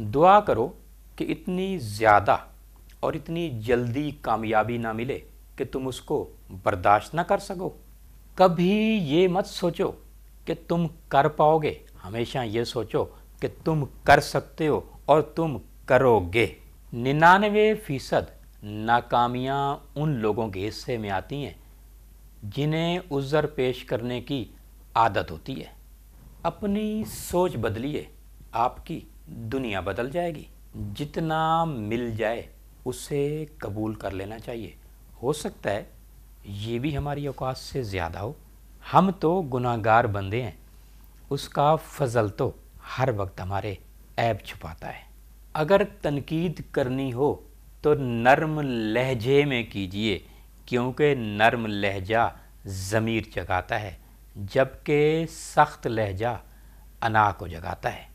दुआ करो कि इतनी ज़्यादा और इतनी जल्दी कामयाबी ना मिले कि तुम उसको बर्दाश्त ना कर सको कभी ये मत सोचो कि तुम कर पाओगे हमेशा ये सोचो कि तुम कर सकते हो और तुम करोगे निन्यानवे फ़ीसद नाकामियाँ उन लोगों के हिस्से में आती हैं जिन्हें उज़र पेश करने की आदत होती है अपनी सोच बदलिए आपकी दुनिया बदल जाएगी जितना मिल जाए उसे कबूल कर लेना चाहिए हो सकता है ये भी हमारी औकात से ज़्यादा हो हम तो गुनागार बंदे हैं उसका फजल तो हर वक्त हमारे ऐब छुपाता है अगर तनकीद करनी हो तो नर्म लहजे में कीजिए क्योंकि नर्म लहजा ज़मीर जगाता है जबकि सख्त लहजा अना को जगाता है